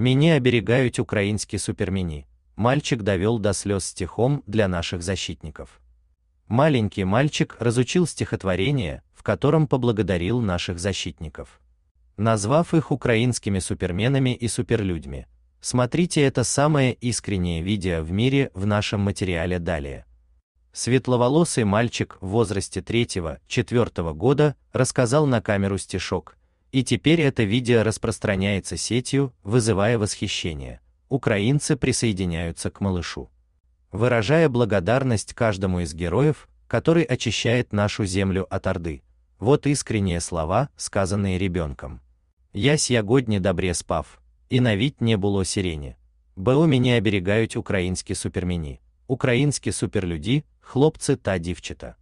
Мені оберігають українські суперміні. Мальчик довел до слез стихом для наших защитников. Маленький мальчик разучил стихотворение, в котором поблагодарил наших защитников. Назвав их украинскими суперменами и суперлюдьми. Смотрите это самое искреннее видео в мире в нашем материале далее. Светловолосый мальчик в возрасте 3-4 года рассказал на камеру стишок, и теперь это видео распространяется сетью, вызывая восхищение. Украинцы присоединяются к малышу. Выражая благодарность каждому из героев, который очищает нашу землю от Орды. Вот искренние слова, сказанные ребенком. «Ясь ягодні добре спав, и на навіть не було сирені. Бо мене оберігають українські супермені, українські суперлюди, хлопці та дівчата.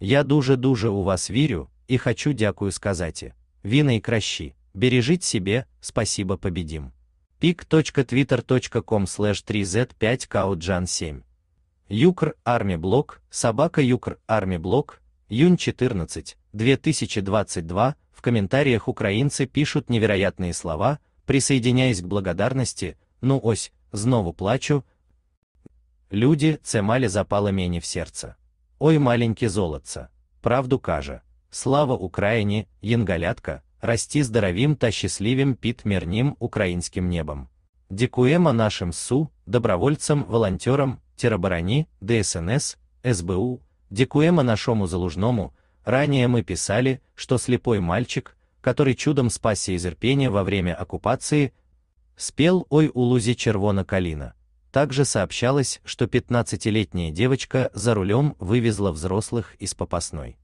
Я дуже-дуже у вас вірю, и хочу дякую сказати, вина и кращи, бережить себе, спасибо победим. pic.twitter.com slash 3z5kaujan7 Юкр Арми Блок, собака Юкр Арми Блок, июнь 14, 2022, в комментариях украинцы пишут невероятные слова, присоединяясь к благодарности, ну ось, знову плачу, люди це мали запало мені в сердце. Ой маленький золотца. правду кажа. Слава Україні, Єнгалятка, расти здоровим та щасливим під мирнім українським небом. Дякуємо нашим СУ, добровольцям, волонтерам, теробороні, ДСНС, СБУ, дякуємо нашому залужному. Ранее мы писали, что слепой мальчик, который чудом спасся из Ирпения во время оккупации, спел «Ой у лузи червона калина». Также сообщалось, что 15-летняя девочка за рулем вывезла взрослых из Попасной.